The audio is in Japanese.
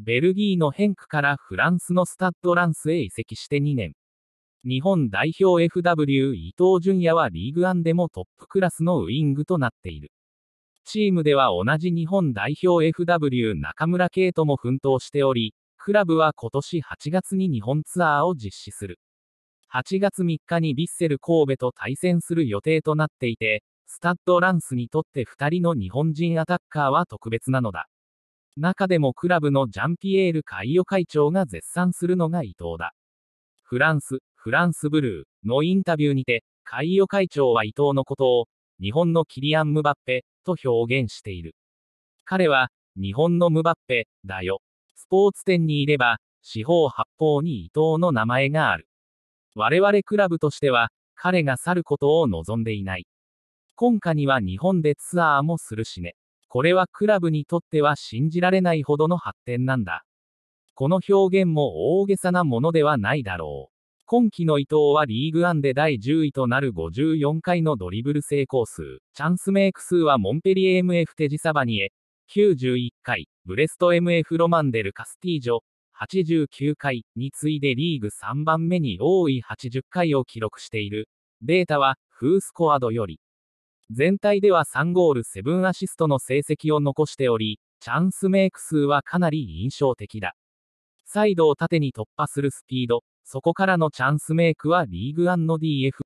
ベルギーのヘンクからフランスのスタッドランスへ移籍して2年。日本代表 FW 伊東純也はリーグアンでもトップクラスのウイングとなっている。チームでは同じ日本代表 FW 中村圭とも奮闘しており、クラブは今年8月に日本ツアーを実施する。8月3日にヴィッセル神戸と対戦する予定となっていて、スタッドランスにとって2人の日本人アタッカーは特別なのだ。中でもクラブのジャンピエール・カイ会長が絶賛するのが伊藤だ。フランス、フランスブルーのインタビューにて、カイ会長は伊藤のことを、日本のキリアン・ムバッペと表現している。彼は、日本のムバッペだよ。スポーツ店にいれば、四方八方に伊藤の名前がある。我々クラブとしては、彼が去ることを望んでいない。今夏には日本でツアーもするしね。これはクラブにとっては信じられないほどの発展なんだ。この表現も大げさなものではないだろう。今季の伊藤はリーグアンで第10位となる54回のドリブル成功数、チャンスメイク数はモンペリエ MF テジサバニエ、91回、ブレスト MF ロマンデル・カスティージョ、89回に次いでリーグ3番目に多い80回を記録している。データは、フースコアドより。全体では3ゴール7アシストの成績を残しており、チャンスメイク数はかなり印象的だ。サイドを縦に突破するスピード、そこからのチャンスメイクはリーグ &DF